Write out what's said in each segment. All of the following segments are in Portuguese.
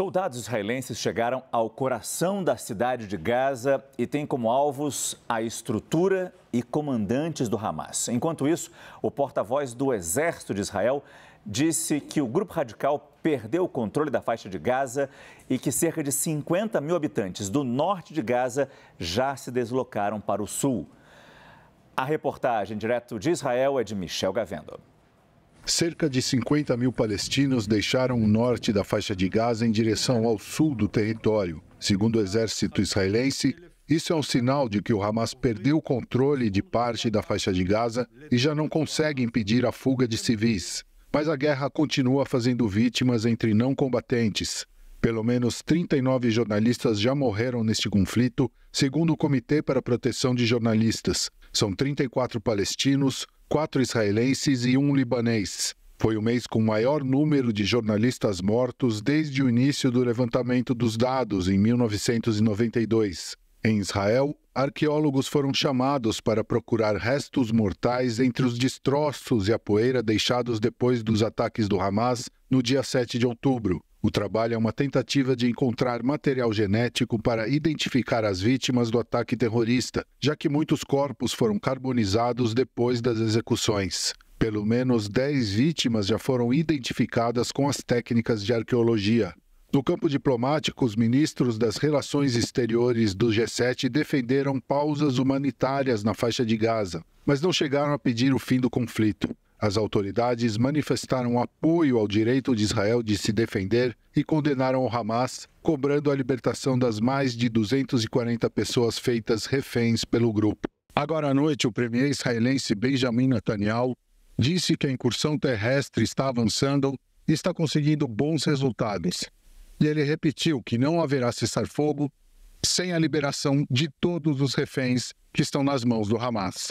Soldados israelenses chegaram ao coração da cidade de Gaza e têm como alvos a estrutura e comandantes do Hamas. Enquanto isso, o porta-voz do Exército de Israel disse que o grupo radical perdeu o controle da faixa de Gaza e que cerca de 50 mil habitantes do norte de Gaza já se deslocaram para o sul. A reportagem direto de Israel é de Michel Gavendo. Cerca de 50 mil palestinos deixaram o norte da faixa de Gaza em direção ao sul do território. Segundo o exército israelense, isso é um sinal de que o Hamas perdeu o controle de parte da faixa de Gaza e já não consegue impedir a fuga de civis. Mas a guerra continua fazendo vítimas entre não combatentes. Pelo menos 39 jornalistas já morreram neste conflito, segundo o Comitê para a Proteção de Jornalistas. São 34 palestinos, quatro israelenses e um libanês. Foi o mês com maior número de jornalistas mortos desde o início do levantamento dos dados em 1992. Em Israel, arqueólogos foram chamados para procurar restos mortais entre os destroços e a poeira deixados depois dos ataques do Hamas no dia 7 de outubro. O trabalho é uma tentativa de encontrar material genético para identificar as vítimas do ataque terrorista, já que muitos corpos foram carbonizados depois das execuções. Pelo menos 10 vítimas já foram identificadas com as técnicas de arqueologia. No campo diplomático, os ministros das Relações Exteriores do G7 defenderam pausas humanitárias na faixa de Gaza, mas não chegaram a pedir o fim do conflito. As autoridades manifestaram apoio ao direito de Israel de se defender e condenaram o Hamas, cobrando a libertação das mais de 240 pessoas feitas reféns pelo grupo. Agora à noite, o premier israelense Benjamin Netanyahu disse que a incursão terrestre está avançando e está conseguindo bons resultados. E ele repetiu que não haverá cessar-fogo sem a liberação de todos os reféns que estão nas mãos do Hamas.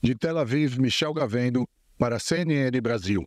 De Tel Aviv, Michel Gavendo, para a CNN Brasil.